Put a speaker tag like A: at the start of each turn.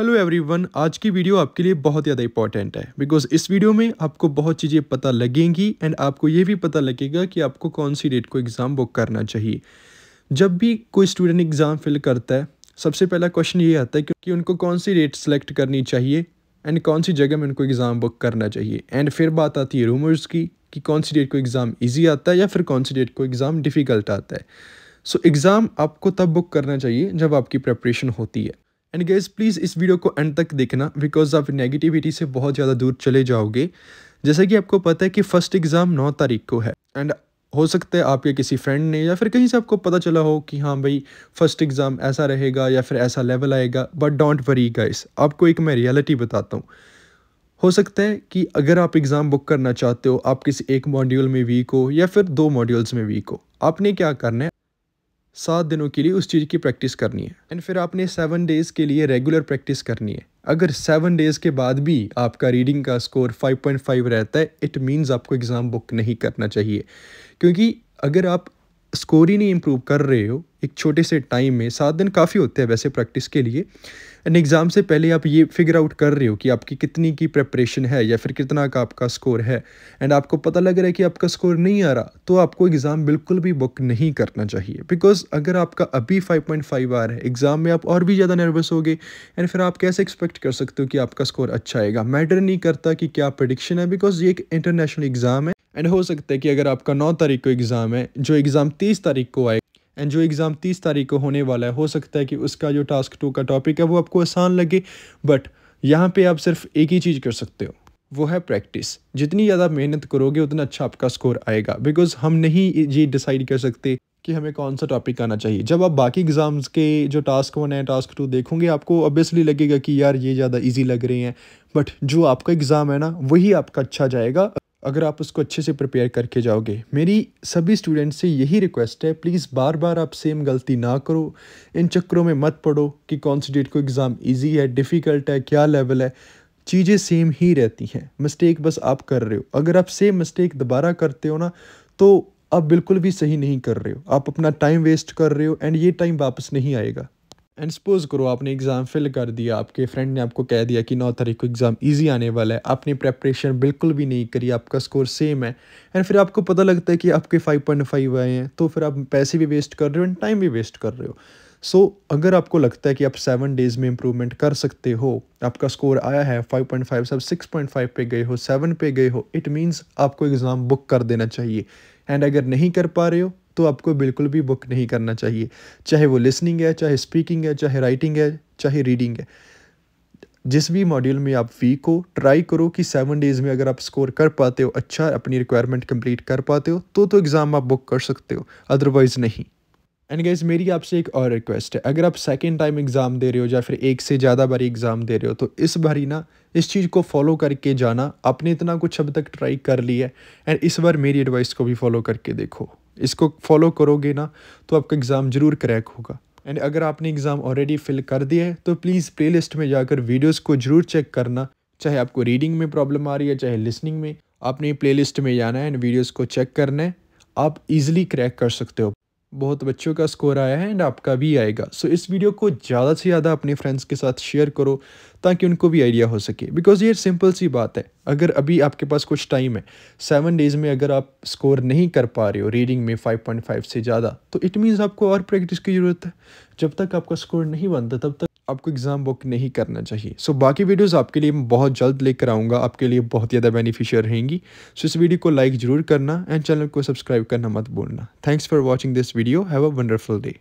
A: hello everyone आज की video आपके लिए बहुत ज़्यादा इंपॉर्टेंट है बिकॉज इस वीडियो में आपको बहुत चीज़ें पता लगेंगी एंड आपको ये भी पता लगेगा कि आपको कौन सी डेट को एग्ज़ाम बुक करना चाहिए जब भी कोई स्टूडेंट एग्ज़ाम फिल करता है सबसे पहला क्वेश्चन ये आता है कि उनको कौन सी डेट सेलेक्ट करनी चाहिए एंड कौन सी जगह में उनको एग्ज़ाम बुक करना चाहिए एंड फिर बात आती है रूमर्स की कि कौन सी डेट को एग्ज़ाम ईजी आता है या फिर कौन सी डेट को एग्ज़ाम डिफ़िकल्ट आता है सो so, एग्ज़ाम आपको तब बुक करना चाहिए जब आपकी प्रेपरेशन होती है एंड गैस प्लीज़ इस वीडियो को एंड तक देखना बिकॉज आप नेगेटिविटी से बहुत ज़्यादा दूर चले जाओगे जैसा कि आपको पता है कि फ़र्स्ट एग्ज़ाम नौ तारीख को है एंड हो सकता है आपके किसी फ्रेंड ने या फिर कहीं से आपको पता चला हो कि हाँ भाई फर्स्ट एग्ज़ाम ऐसा रहेगा या फिर ऐसा लेवल आएगा बट डोंट वरी गाइस आपको एक मैं रियलिटी बताता हूँ हो सकता है कि अगर आप एग्ज़ाम बुक करना चाहते हो आप किसी एक मॉड्यूल में वीक हो या फिर दो मॉड्यूल्स में वीक हो आपने क्या करना है सात दिनों के लिए उस चीज़ की प्रैक्टिस करनी है एंड फिर आपने सेवन डेज़ के लिए रेगुलर प्रैक्टिस करनी है अगर सेवन डेज़ के बाद भी आपका रीडिंग का स्कोर 5.5 रहता है इट मीन्स आपको एग्ज़ाम बुक नहीं करना चाहिए क्योंकि अगर आप स्कोर ही नहीं इम्प्रूव कर रहे हो एक छोटे से टाइम में सात दिन काफ़ी होते हैं वैसे प्रैक्टिस के लिए एंड एग्ज़ाम से पहले आप ये फिगर आउट कर रहे हो कि आपकी कितनी की प्रेपरेशन है या फिर कितना का आपका स्कोर है एंड आपको पता लग रहा है कि आपका स्कोर नहीं आ रहा तो आपको एग्ज़ाम बिल्कुल भी बुक नहीं करना चाहिए बिकॉज अगर आपका अभी 5.5 आ रहा है एग्ज़ाम में आप और भी ज़्यादा नर्वस हो गए एंड फिर आप कैसे एक्सपेक्ट कर सकते हो कि आपका स्कोर अच्छा आएगा मैटर नहीं करता कि क्या प्रडिक्शन है बिकॉज ये एक इंटरनेशनल एग्ज़ाम है एंड हो सकता है कि अगर आपका नौ तारीख को एग्ज़ाम है जो एग्ज़ाम तीस तारीख को आए एंड जो एग्ज़ाम तीस तारीख को होने वाला है हो सकता है कि उसका जो टास्क टू का टॉपिक है वो आपको आसान लगे बट यहाँ पे आप सिर्फ एक ही चीज़ कर सकते हो वो है प्रैक्टिस जितनी ज़्यादा मेहनत करोगे उतना अच्छा आपका स्कोर आएगा बिकॉज हम नहीं ये डिसाइड कर सकते कि हमें कौन सा टॉपिक आना चाहिए जब आप बाकी एग्ज़ाम्स के जो टास्क वन है टास्क टू देखोगे आपको ऑब्वियसली लगेगा कि यार ये ज़्यादा इजी लग रहे हैं बट जो आपका एग्ज़ाम है ना वही आपका अच्छा जाएगा अगर आप उसको अच्छे से प्रिपेयर करके जाओगे मेरी सभी स्टूडेंट से यही रिक्वेस्ट है प्लीज़ बार बार आप सेम गलती ना करो इन चक्करों में मत पढ़ो कि कौन सी डेट को एग्ज़ाम इजी है डिफ़िकल्ट है क्या लेवल है चीज़ें सेम ही रहती हैं मिस्टेक बस आप कर रहे हो अगर आप सेम मिस्टेक दोबारा करते हो ना तो आप बिल्कुल भी सही नहीं कर रहे हो आप अपना टाइम वेस्ट कर रहे हो एंड ये टाइम वापस नहीं आएगा एंड सपोज़ करो आपने एग्ज़ाम फिल कर दिया आपके फ्रेंड ने आपको कह दिया कि नौ तारीख को एग्ज़ाम इजी आने वाला है आपने प्रेपरेशन बिल्कुल भी नहीं करी आपका स्कोर सेम है एंड फिर आपको पता लगता है कि आपके फाइव पॉइंट फाइव आए हैं तो फिर आप पैसे भी वेस्ट कर रहे हो एंड टाइम भी वेस्ट कर रहे हो सो so, अगर आपको लगता है कि आप सेवन डेज़ में इम्प्रूवमेंट कर सकते हो आपका स्कोर आया है फाइव पॉइंट फाइव सब सिक्स पॉइंट फाइव पे गए हो सेवन पे गए हो इट मीन्स आपको एग्ज़ाम बुक कर देना चाहिए एंड अगर नहीं कर पा रहे हो तो आपको बिल्कुल भी बुक नहीं करना चाहिए चाहे वो लिसनिंग है चाहे स्पीकिंग है चाहे राइटिंग है चाहे रीडिंग है जिस भी मॉड्यूल में आप वीक हो ट्राई करो कि सेवन डेज़ में अगर आप स्कोर कर पाते हो अच्छा अपनी रिक्वायरमेंट कंप्लीट कर पाते हो तो तो एग्ज़ाम आप बुक कर सकते हो अदरवाइज़ नहीं एंड गाइज मेरी आपसे एक और रिक्वेस्ट है अगर आप सेकेंड टाइम एग्ज़ाम दे रहे हो या फिर एक से ज़्यादा बारी एग्ज़ाम दे रहे हो तो इस बारी ना इस चीज़ को फॉलो करके जाना आपने इतना कुछ अब तक ट्राई कर लिया है एंड इस बार मेरी एडवाइस को भी फॉलो करके देखो इसको फॉलो करोगे ना तो आपका एग्ज़ाम ज़रूर क्रैक होगा एंड अगर आपने एग्ज़ाम ऑलरेडी फिल कर दिया है तो प्लीज़ प्लेलिस्ट में जाकर वीडियोस को ज़रूर चेक करना चाहे आपको रीडिंग में प्रॉब्लम आ रही है चाहे लिसनिंग में आपने प्लेलिस्ट में जाना है एंड वीडियोस को चेक करना है आप इजीली क्रैक कर सकते हो बहुत बच्चों का स्कोर आया है एंड आपका भी आएगा सो so, इस वीडियो को ज़्यादा से ज़्यादा अपने फ्रेंड्स के साथ शेयर करो ताकि उनको भी आइडिया हो सके बिकॉज ये सिंपल सी बात है अगर अभी आपके पास कुछ टाइम है सेवन डेज़ में अगर आप स्कोर नहीं कर पा रहे हो रीडिंग में 5.5 से ज़्यादा तो इट मीन्स आपको और प्रैक्टिस की ज़रूरत है जब तक आपका स्कोर नहीं बनता तब तक आपको एग्ज़ाम बुक नहीं करना चाहिए सो बाकी वीडियोस आपके लिए मैं बहुत जल्द लेकर आऊँगा आपके लिए बहुत ज़्यादा बेनिफिशियल रहेंगी सो इस वीडियो को लाइक ज़रूर करना एंड चैनल को सब्सक्राइब करना मत भूलना thanks for watching this video have a wonderful day